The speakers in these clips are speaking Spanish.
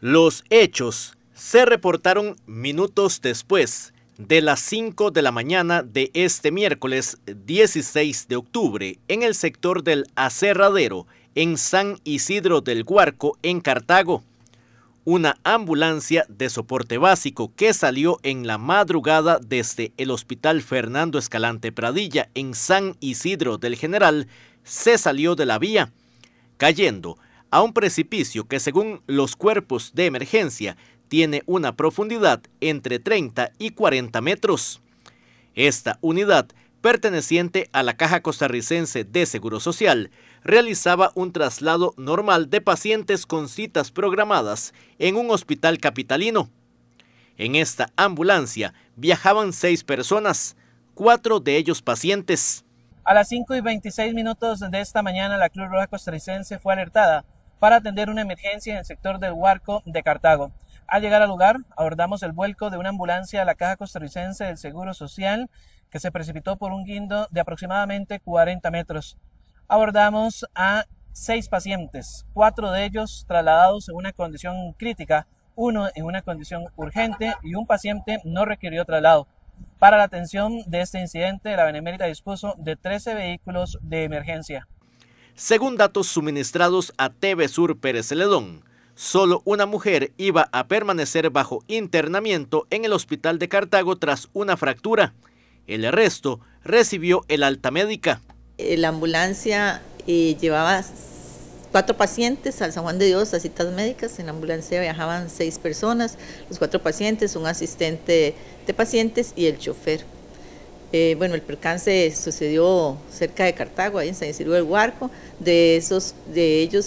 Los hechos se reportaron minutos después de las 5 de la mañana de este miércoles 16 de octubre en el sector del Acerradero, en San Isidro del Huarco, en Cartago. Una ambulancia de soporte básico que salió en la madrugada desde el Hospital Fernando Escalante Pradilla en San Isidro del General se salió de la vía, cayendo a un precipicio que según los cuerpos de emergencia tiene una profundidad entre 30 y 40 metros. Esta unidad, perteneciente a la Caja Costarricense de Seguro Social, realizaba un traslado normal de pacientes con citas programadas en un hospital capitalino. En esta ambulancia viajaban seis personas, cuatro de ellos pacientes. A las 5 y 26 minutos de esta mañana, la Cruz Roja Costarricense fue alertada para atender una emergencia en el sector del Huarco de Cartago. Al llegar al lugar, abordamos el vuelco de una ambulancia a la Caja Costarricense del Seguro Social que se precipitó por un guindo de aproximadamente 40 metros. Abordamos a seis pacientes, cuatro de ellos trasladados en una condición crítica, uno en una condición urgente y un paciente no requirió traslado. Para la atención de este incidente, la Benemérita dispuso de 13 vehículos de emergencia. Según datos suministrados a TV Sur Pérez Celedón, solo una mujer iba a permanecer bajo internamiento en el hospital de Cartago tras una fractura. El resto recibió el alta médica. Eh, la ambulancia eh, llevaba cuatro pacientes al San Juan de Dios a citas médicas. En la ambulancia viajaban seis personas, los cuatro pacientes, un asistente de pacientes y el chofer. Eh, bueno, el percance sucedió cerca de Cartago, ahí en San Isidro del Huarco. De esos, de ellos,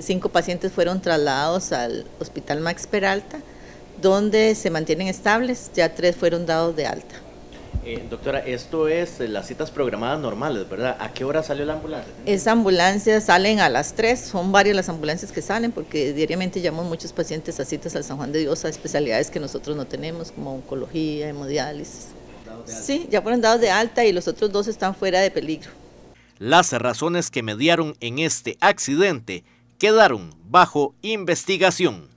cinco pacientes fueron trasladados al Hospital Max Peralta, donde se mantienen estables. Ya tres fueron dados de alta. Eh, doctora, esto es eh, las citas programadas normales, ¿verdad? ¿A qué hora salió la ambulancia? Esa ambulancia salen a las tres, son varias las ambulancias que salen porque diariamente llamamos muchos pacientes a citas al San Juan de Dios a especialidades que nosotros no tenemos, como oncología, hemodiálisis. Sí, ya fueron dados de alta y los otros dos están fuera de peligro. Las razones que mediaron en este accidente quedaron bajo investigación.